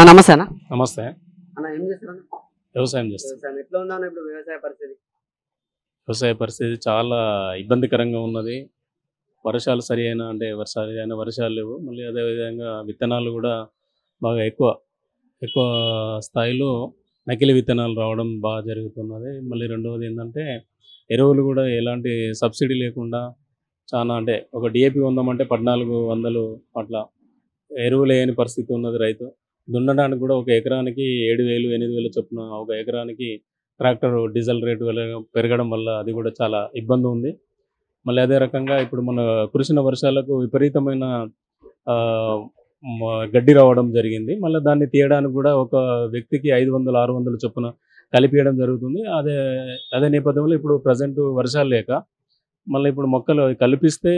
అన్న నమస్తే అన్న నమస్తే అన్న ఏం వ్యవసాయం చేస్తాను ఎట్లా ఉందా ఇప్పుడు వ్యవసాయ పరిస్థితి వ్యవసాయ పరిస్థితి చాలా ఇబ్బందికరంగా ఉన్నది వర్షాలు సరి అయినా అంటే వర్షాలు అయిన వర్షాలు లేవు మళ్ళీ అదేవిధంగా విత్తనాలు కూడా బాగా ఎక్కువ ఎక్కువ స్థాయిలో నకిలీ విత్తనాలు రావడం బాగా జరుగుతున్నది మళ్ళీ రెండవది ఏంటంటే ఎరువులు కూడా ఎలాంటి సబ్సిడీ లేకుండా చాలా అంటే ఒక డిఏపి ఉందామంటే పద్నాలుగు వందలు అట్లా ఎరువులు లేని పరిస్థితి ఉన్నది రైతు దున్నడానికి కూడా ఒక ఎకరానికి ఏడు వేలు ఎనిమిది వేలు చొప్పున ఒక ఎకరానికి ట్రాక్టర్ డీజిల్ రేటు పెరగడం వల్ల అది కూడా చాలా ఇబ్బంది ఉంది మళ్ళీ అదే రకంగా ఇప్పుడు మన కురిసిన వర్షాలకు విపరీతమైన గడ్డి రావడం జరిగింది మళ్ళీ దాన్ని తీయడానికి కూడా ఒక వ్యక్తికి ఐదు వందలు ఆరు వందలు చొప్పున కలిపియడం జరుగుతుంది అదే అదే నేపథ్యంలో ఇప్పుడు ప్రజెంట్ వర్షాలు లేక మళ్ళీ ఇప్పుడు మొక్కలు కల్పిస్తే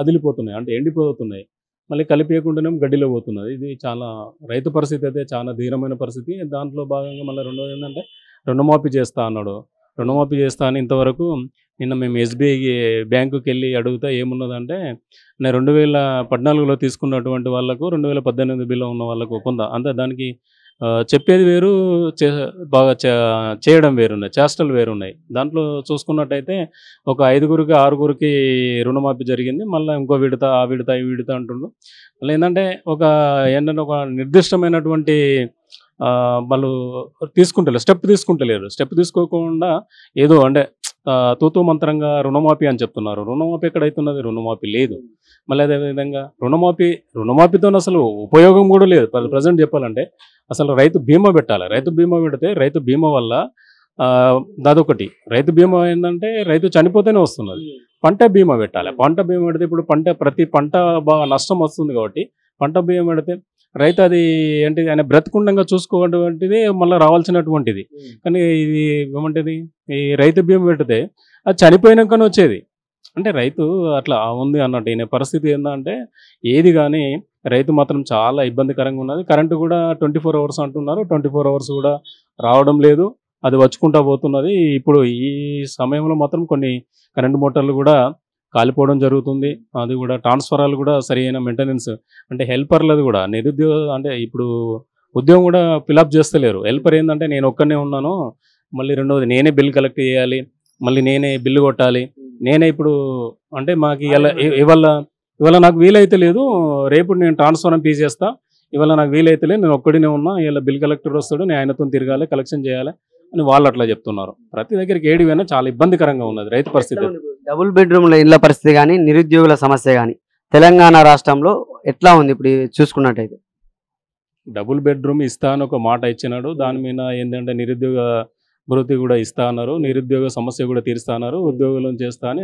అదిలిపోతున్నాయి అంటే ఎండిపోతున్నాయి మళ్ళీ కలిపియకుండానే గడ్డిలో పోతున్నది ఇది చాలా రైతు పరిస్థితి అయితే చాలా ధీరమైన పరిస్థితి దాంట్లో భాగంగా మళ్ళీ రెండోది ఏంటంటే రుణమాఫీ చేస్తా అన్నాడు రుణమాఫీ చేస్తా అని ఇంతవరకు నిన్న మేము ఎస్బీఐ బ్యాంకుకి వెళ్ళి అడుగుతా ఏమున్నదంటే నేను రెండు వేల పద్నాలుగులో తీసుకున్నటువంటి వాళ్ళకు రెండు వేల పద్దెనిమిది బిల్లో ఉన్న వాళ్ళకు ఒప్పందా అంతే దానికి చెప్పేది వేరు చే బాగా చేయడం వేరున్నాయి చేష్టలు వేరున్నాయి దాంట్లో చూసుకున్నట్టయితే ఒక ఐదుగురికి ఆరుగురికి రుణమాఫీ జరిగింది మళ్ళీ ఇంకో విడతా ఆ విడతా ఈ విడతా అంటుండ్రు మళ్ళీ ఏంటంటే ఒక ఏంటంటే ఒక నిర్దిష్టమైనటువంటి వాళ్ళు తీసుకుంటలేరు స్టెప్ తీసుకుంటలేరు స్టెప్ తీసుకోకుండా ఏదో అంటే తూతూ మంత్రంగా రుణమాఫీ అని చెప్తున్నారు రుణమాఫీ ఎక్కడైతున్నది రుణమాఫీ లేదు మళ్ళీ అదేవిధంగా రుణమాఫీ రుణమాఫీతో అసలు ఉపయోగం కూడా లేదు ప్రజెంట్ చెప్పాలంటే అసలు రైతు బీమా పెట్టాలి రైతు బీమా పెడితే రైతు బీమా వల్ల దదొకటి రైతు బీమా ఏంటంటే రైతు చనిపోతేనే వస్తున్నది పంట బీమా పెట్టాలి పంట బీమా పెడితే ఇప్పుడు పంట ప్రతి పంట బాగా నష్టం వస్తుంది కాబట్టి పంట బియ్యం పెడితే రైతు అది ఏంటిది ఆయన బ్రతకుండంగా చూసుకోవటువంటిది మళ్ళీ రావాల్సినటువంటిది కానీ ఇది ఏమంటది ఈ రైతు బియ్యం పెడితే అది చనిపోయినాకనే వచ్చేది అంటే రైతు అట్లా ఉంది అన్నట్టు ఈయన పరిస్థితి ఏంటంటే ఏది కానీ రైతు మాత్రం చాలా ఇబ్బందికరంగా ఉన్నది కరెంటు కూడా ట్వంటీ ఫోర్ అవర్స్ అంటున్నారు ట్వంటీ ఫోర్ అవర్స్ కూడా రావడం లేదు అది వచ్చుకుంటా పోతున్నది ఇప్పుడు ఈ సమయంలో మాత్రం కొన్ని కరెంటు మోటార్లు కూడా కాలిపోవడం జరుగుతుంది అది కూడా ట్రాన్స్ఫరాలు కూడా సరి అయిన మెయింటెనెన్స్ అంటే హెల్పర్లది కూడా నిరుద్యోగ అంటే ఇప్పుడు ఉద్యోగం కూడా ఫిలప్ చేస్తలేరు హెల్పర్ ఏంటంటే నేను ఒక్కనే ఉన్నాను మళ్ళీ రెండవది నేనే బిల్ కలెక్ట్ చేయాలి మళ్ళీ నేనే బిల్లు కొట్టాలి నేనే ఇప్పుడు అంటే మాకు ఇవాళ ఇవాళ ఇవాళ నాకు వీలైతే లేదు రేపు నేను ట్రాన్స్ఫర్ తీసేస్తా చేస్తా ఇవాళ నాకు వీలైతే లేదు నేను ఒక్కడినే ఉన్నా ఇవాళ బిల్ కలెక్టర్ వస్తాడు నేను ఆయనతో తిరగాలి కలెక్షన్ చేయాలి అని వాళ్ళు అట్లా చెప్తున్నారు ప్రతి దగ్గరికి ఏడివైనా చాలా ఇబ్బందికరంగా ఉన్నది రైతు పరిస్థితి డబుల్ బెడ్రూమ్ల ఇళ్ల పరిస్థితి కానీ నిరుద్యోగుల సమస్య కానీ తెలంగాణ రాష్ట్రంలో ఎట్లా ఉంది ఇప్పుడు చూసుకున్నట్టయితే డబుల్ బెడ్రూమ్ ఇస్తా అని ఒక మాట ఇచ్చినాడు దాని మీద ఏంటంటే నిరుద్యోగ భృతి కూడా ఇస్తా అన్నారు నిరుద్యోగ సమస్య కూడా తీరుస్తా అన్నారు ఉద్యోగులను చేస్తా అని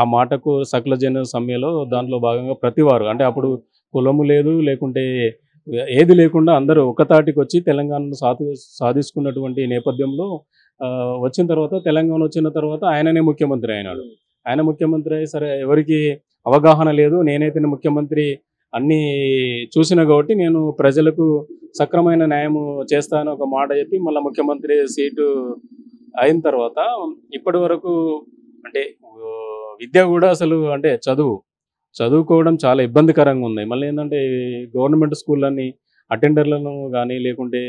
ఆ మాటకు సకల జన సమ్మెలో దాంట్లో భాగంగా వారు అంటే అప్పుడు కులము లేదు లేకుంటే ఏది లేకుండా అందరూ ఒకతాటికి వచ్చి తెలంగాణను సాధి సాధించుకున్నటువంటి నేపథ్యంలో వచ్చిన తర్వాత తెలంగాణ వచ్చిన తర్వాత ఆయననే ముఖ్యమంత్రి అయినాడు ఆయన ముఖ్యమంత్రి సరే ఎవరికి అవగాహన లేదు నేనైతే ముఖ్యమంత్రి అన్నీ చూసిన కాబట్టి నేను ప్రజలకు సక్రమైన న్యాయం చేస్తాను ఒక మాట చెప్పి మళ్ళీ ముఖ్యమంత్రి సీటు అయిన తర్వాత ఇప్పటి వరకు అంటే విద్య కూడా అసలు అంటే చదువు చదువుకోవడం చాలా ఇబ్బందికరంగా ఉంది మళ్ళీ ఏంటంటే గవర్నమెంట్ స్కూళ్ళని అటెండర్లను కానీ లేకుంటే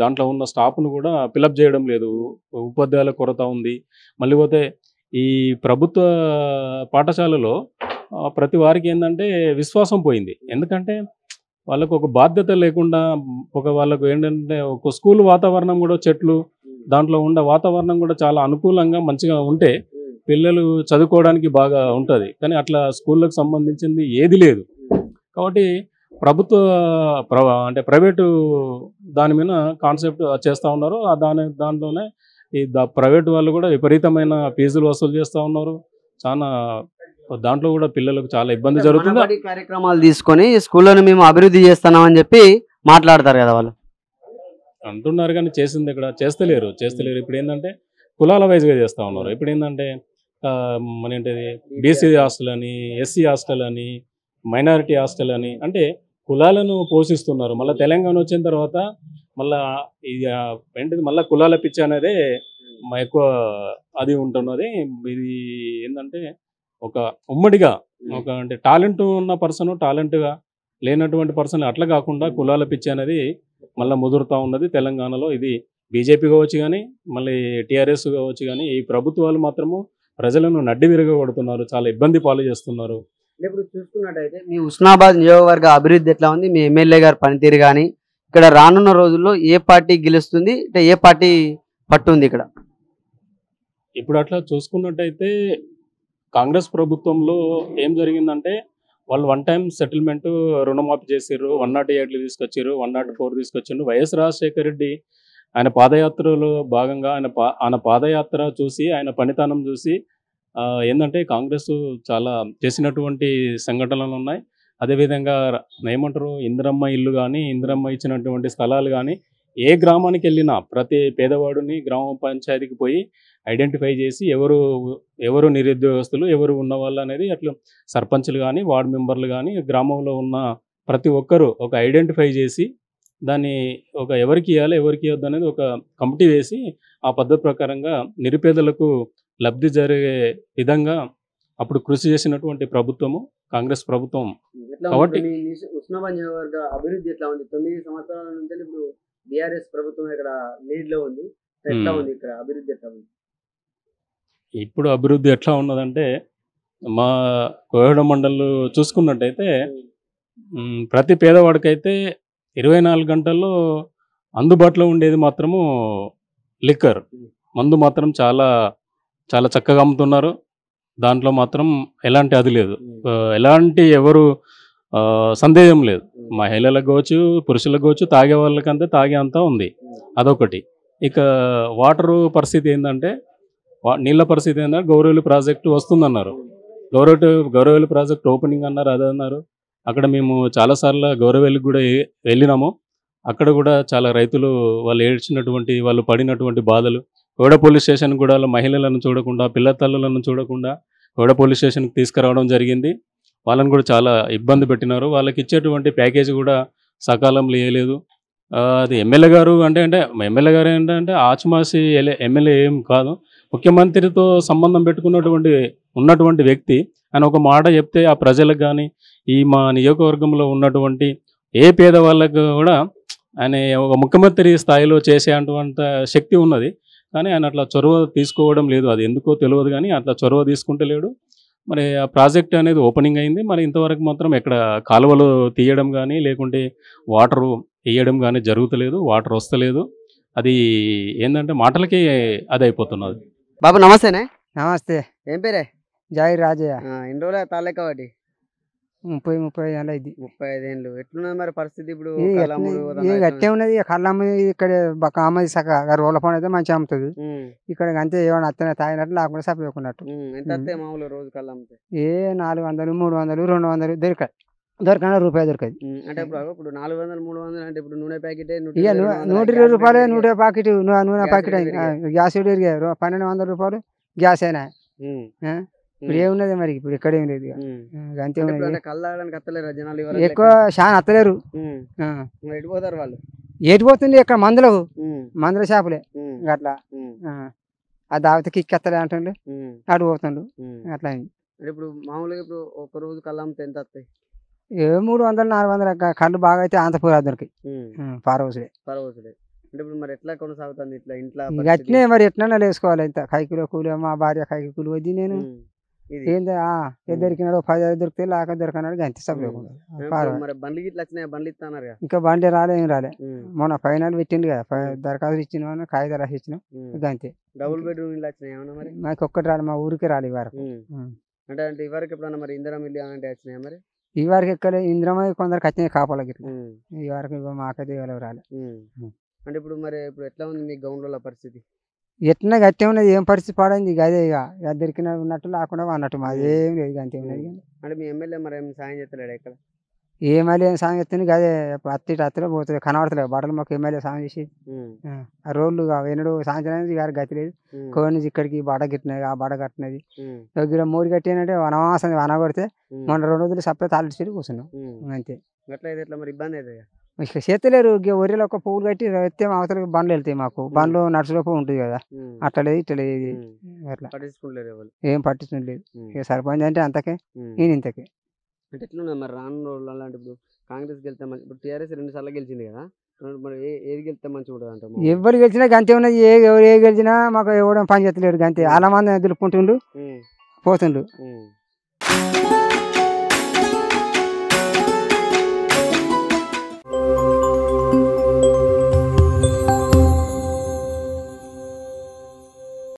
దాంట్లో ఉన్న స్టాఫ్ను కూడా పిలప్ చేయడం లేదు ఉపాధ్యాయుల కొరత ఉంది మళ్ళీ పోతే ఈ ప్రభుత్వ పాఠశాలలో ప్రతి వారికి ఏంటంటే విశ్వాసం పోయింది ఎందుకంటే వాళ్ళకు ఒక బాధ్యత లేకుండా ఒక వాళ్ళకు ఏంటంటే ఒక స్కూల్ వాతావరణం కూడా చెట్లు దాంట్లో ఉండే వాతావరణం కూడా చాలా అనుకూలంగా మంచిగా ఉంటే పిల్లలు చదువుకోవడానికి బాగా ఉంటుంది కానీ అట్లా స్కూళ్ళకు సంబంధించింది ఏది లేదు కాబట్టి ప్రభుత్వ అంటే ప్రైవేటు దాని మీద కాన్సెప్ట్ చేస్తూ ఉన్నారు దాని దాంట్లోనే ఈ ప్రైవేట్ వాళ్ళు కూడా విపరీతమైన ఫీజులు వసూలు చేస్తూ ఉన్నారు చాలా దాంట్లో కూడా పిల్లలకు చాలా ఇబ్బంది జరుగుతుంది కార్యక్రమాలు తీసుకొని స్కూళ్ళను మేము అభివృద్ధి చేస్తున్నాం అని చెప్పి మాట్లాడతారు కదా వాళ్ళు అంటున్నారు కానీ చేసింది ఇక్కడ చేస్తలేరు చేస్తలేరు ఇప్పుడు ఏంటంటే కులాల వైజ్గా చేస్తూ ఉన్నారు ఇప్పుడు ఏంటంటే మన ఏంటిది బీసీ హాస్టల్ అని ఎస్సీ హాస్టల్ అని మైనారిటీ హాస్టల్ అని అంటే కులాలను పోషిస్తున్నారు మళ్ళీ తెలంగాణ వచ్చిన తర్వాత మళ్ళా ఇది ఏంటిది మళ్ళీ కులాల పిచ్చి అనేది ఎక్కువ అది ఉంటున్నది ఇది ఏంటంటే ఒక ఉమ్మడిగా ఒక అంటే టాలెంట్ ఉన్న పర్సన్ టాలెంట్గా లేనటువంటి పర్సన్ అట్లా కాకుండా కులాల పిచ్చి అనేది మళ్ళీ ముదురుతూ ఉన్నది తెలంగాణలో ఇది బీజేపీ కావచ్చు కానీ మళ్ళీ టీఆర్ఎస్ కావచ్చు కానీ ఈ ప్రభుత్వాలు మాత్రము ప్రజలను నడ్డి విరగొడుతున్నారు చాలా ఇబ్బంది పాలు చేస్తున్నారు ఇప్పుడు చూసుకున్నట్టయితే మీ ఉస్నాబాద్ నియోజకవర్గ అభివృద్ధి ఎట్లా ఉంది మీ ఎమ్మెల్యే గారి పనితీరు కానీ ఇక్కడ రానున్న రోజుల్లో ఏ పార్టీ గెలుస్తుంది అంటే ఏ పార్టీ పట్టుంది ఇక్కడ ఇప్పుడు అట్లా చూసుకున్నట్టయితే కాంగ్రెస్ ప్రభుత్వంలో ఏం జరిగిందంటే వాళ్ళు వన్ టైం సెటిల్మెంట్ రుణమాఫీ చేసారు వన్ నాట్ ఎయిట్లు తీసుకొచ్చారు వన్ నాట్ ఫోర్ తీసుకొచ్చారు వైఎస్ రాజశేఖర రెడ్డి ఆయన పాదయాత్రలో భాగంగా ఆయన పా ఆయన పాదయాత్ర చూసి ఆయన పనితనం చూసి ఏంటంటే కాంగ్రెస్ చాలా చేసినటువంటి సంఘటనలు ఉన్నాయి అదేవిధంగా ఏమంటారు ఇంద్రమ్మ ఇల్లు కానీ ఇంద్రమ్మ ఇచ్చినటువంటి స్థలాలు కానీ ఏ గ్రామానికి వెళ్ళినా ప్రతి పేదవాడిని గ్రామ పంచాయతీకి పోయి ఐడెంటిఫై చేసి ఎవరు ఎవరు నిరుద్యోగస్తులు ఎవరు ఉన్నవాళ్ళు అనేది అట్లా సర్పంచ్లు కానీ వార్డు మెంబర్లు కానీ గ్రామంలో ఉన్న ప్రతి ఒక్కరూ ఒక ఐడెంటిఫై చేసి దాన్ని ఒక ఎవరికి ఇవ్వాలి ఎవరికి ఇవ్వద్దు అనేది ఒక కమిటీ వేసి ఆ పద్ధతి ప్రకారంగా నిరుపేదలకు లబ్ధి జరిగే విధంగా అప్పుడు కృషి చేసినటువంటి ప్రభుత్వము కాంగ్రెస్ ప్రభుత్వం కాబట్టి ఉస్మాబాద్ అభివృద్ధి ఎట్లా ఉంది తొమ్మిది సంవత్సరాల నుంచి ఇప్పుడు బిఆర్ఎస్ ప్రభుత్వం ఇక్కడ లీడ్ లో ఉంది ఎట్లా ఉంది ఇక్కడ అభివృద్ధి ఎట్లా ఉంది ఇప్పుడు అభివృద్ధి ఎట్లా ఉన్నదంటే మా కోహిడ మండలు చూసుకున్నట్టయితే ప్రతి పేదవాడికైతే ఇరవై నాలుగు గంటల్లో అందుబాటులో ఉండేది మాత్రము లిక్కర్ మందు మాత్రం చాలా చాలా చక్కగా అమ్ముతున్నారు దాంట్లో మాత్రం ఎలాంటి అది లేదు ఎలాంటి ఎవరు సందేహం లేదు మహిళలకు కావచ్చు పురుషులకు కావచ్చు తాగే వాళ్ళకంతా తాగే అంతా ఉంది అదొకటి ఇక వాటర్ పరిస్థితి ఏంటంటే నీళ్ళ పరిస్థితి ఏంటంటే గౌరవలు ప్రాజెక్టు వస్తుందన్నారు గౌరవ గౌరవలు ప్రాజెక్ట్ ఓపెనింగ్ అన్నారు అదన్నారు అక్కడ మేము చాలాసార్లు గౌరవేలకు కూడా వెళ్ళినాము అక్కడ కూడా చాలా రైతులు వాళ్ళు ఏడ్చినటువంటి వాళ్ళు పడినటువంటి బాధలు గోడ పోలీస్ స్టేషన్ కూడా మహిళలను చూడకుండా పిల్ల తల్లులను చూడకుండా గోడ పోలీస్ స్టేషన్కి తీసుకురావడం జరిగింది వాళ్ళని కూడా చాలా ఇబ్బంది పెట్టినారు వాళ్ళకి ఇచ్చేటువంటి ప్యాకేజ్ కూడా సకాలంలో ఇవ్వలేదు అది ఎమ్మెల్యే గారు అంటే అంటే ఎమ్మెల్యే గారు ఏంటంటే ఆచమాసి ఎమ్మెల్యే ఏం కాదు ముఖ్యమంత్రితో సంబంధం పెట్టుకున్నటువంటి ఉన్నటువంటి వ్యక్తి ఆయన ఒక మాట చెప్తే ఆ ప్రజలకు కానీ ఈ మా నియోజకవర్గంలో ఉన్నటువంటి ఏ పేదవాళ్ళకు కూడా ఆయన ఒక ముఖ్యమంత్రి స్థాయిలో చేసే శక్తి ఉన్నది కానీ ఆయన అట్లా చొరవ తీసుకోవడం లేదు అది ఎందుకో తెలియదు కానీ అట్లా చొరవ లేడు మరి ఆ ప్రాజెక్ట్ అనేది ఓపెనింగ్ అయింది మరి ఇంతవరకు మాత్రం ఇక్కడ కాలువలు తీయడం కానీ లేకుంటే వాటరు వేయడం కానీ జరుగుతలేదు వాటర్ వస్తలేదు అది ఏంటంటే మాటలకి అది అయిపోతున్నది బాబు నమస్తేనే నమస్తే ఏం పేరే జై రాజయ్య ఎన్ని రోజులు తాలేక వాటి ముప్పై ముప్పై ఐదు అయింది ముప్పై ఐదేళ్ళు ఎట్లున్నది మరి పరిస్థితి ఇప్పుడు అట్టే ఉన్నది కళ్ళమ్మ ఇక్కడ అమ్మది సక రోల ఫోన్ అయితే మంచిగా అమ్ముతుంది ఇక్కడ అంతే ఏమైనా అత్తనే తాగినట్టు లేకుండా సపేకున్నట్టు మామూలు రోజు కళ్ళమ్మితే ఏ నాలుగు వందలు మూడు వందలు రెండు వందలు దొరికాయి దొరకన రూపాయి దొరకదు అంటే ఇప్పుడు నాలుగు వందలు మూడు వందలు అంటే ఇప్పుడు నూనె ప్యాకెట్ నూట ఇరవై రూపాయలు నూట ప్యాకెట్ నూనె ప్యాకెట్ గ్యాస్ పన్నెండు వందల రూపాయలు గ్యాస్ అయినా ఇప్పుడు ఏమున్నది మరి ఇప్పుడు ఎక్కడేం లేదు కళ్ళడానికి ఎక్కువ షాన్ అత్తలేరు వాళ్ళు ఎటు పోతుంది ఇక్కడ మందులు మందుల షాపులే అట్లా ఆ దావిత కిక్ ఎత్తలే అంటుండు అటు పోతుండు అట్లా ఇప్పుడు మామూలుగా ఇప్పుడు ఒక రోజు కళ్ళ ఎంత వస్తాయి ఏ మూడు వందలు నాలుగు వందలు కళ్ళు బాగా అయితే ఆంధ్రపూర్ దొరికి పారవసుడే పారవసుడే అంటే ఇప్పుడు మరి ఎట్లా కొనసాగుతుంది ఇట్లా ఇంట్లో అట్లే మరి ఎట్లన్నా వేసుకోవాలి ఇంత కైకులో కూలి మా భార్య కైకి కూలి వద్ది నేను ఏం దొరికినాడు పది ఐదు దొరికితే లేక దొరికినాడు అంతే సబ్ లేకుండా ఇంకా బండి రాలే ఏం రాలే మొన్న ఫైనల్ పెట్టిండు కదా దరఖాస్తు ఇచ్చిన కాగిత రాసి ఇచ్చిన గంతే డబుల్ బెడ్రూమ్ ఇల్లు వచ్చినాయి మాకు ఒక్కటి రాలే మా ఊరికి రాలే వరకు అంటే అంటే ఇవరకు ఎక్కడ మరి కొందరు ఇల్లు అలాంటి వచ్చినాయి మరి ఈ వారికి కొందరికి వచ్చినాయి కాపాలకి ఇట్లా ఈ వారికి మాకైతే ఎవరు రాలే అంటే ఇప్పుడు మరి ఇప్పుడు ఎట్లా ఉంది మీ గౌండ్ల పరిస్థితి ఎట్లా గట్టే ఉన్నది ఏం పరిస్థితి పడింది ఇక అదే ఇక దొరికిన ఉన్నట్టు లేకుండా అన్నట్టు మాది ఏం లేదు ఇక అంతే ఉన్నది మీ ఎమ్మెల్యే మరి ఏం సాయం చేస్తలేడు ఎక్కడ ఏం సాయం చెప్తుంది అదే అత్తి అత్తలో పోతుంది కనబడతలేదు బట్టలు మాకు ఎమ్మెల్యే సాయం చేసి ఆ రోడ్లు ఇక ఎన్నడూ సాయం చేయడానికి గారి గతి లేదు కోడి నుంచి ఇక్కడికి బడ బాడ కట్టినది ఆ బడ కట్టినది దగ్గర మూడు అంటే వనవాసం వన కొడితే మొన్న మన రెండు రోజులు సపరేట్ తాలిడి కూర్చున్నాం అంతే అట్లా అయితే మరి ఇబ్బంది అవుతుంది చేతలేరు ఒరిలో ఒక పువ్వులు కట్టి ఎత్తే అవతల బండ్లు వెళ్తాయి మాకు బండ్లు నడుచులోపు ఉంటుంది కదా అట్లా లేదు ఇట్లా లేదు అట్లా ఏం పట్టించుకోలేదు సర్పంచ్ అంటే అంతకే నేను ఇంతకే అంటే ఎట్లున్నా మరి రాను రోజులు అలాంటి ఇప్పుడు కాంగ్రెస్కి మంచి ఇప్పుడు టీఆర్ఎస్ రెండు సార్లు గెలిచింది కదా ఏది గెలితే మంచిగా ఎవరు గెలిచినా గంతే ఉన్నది ఏ ఎవరు ఏ గెలిచినా మాకు ఎవడం పని చేస్తలేడు గంతే అలా మంది దులుపుకుంటుండు పోతుండు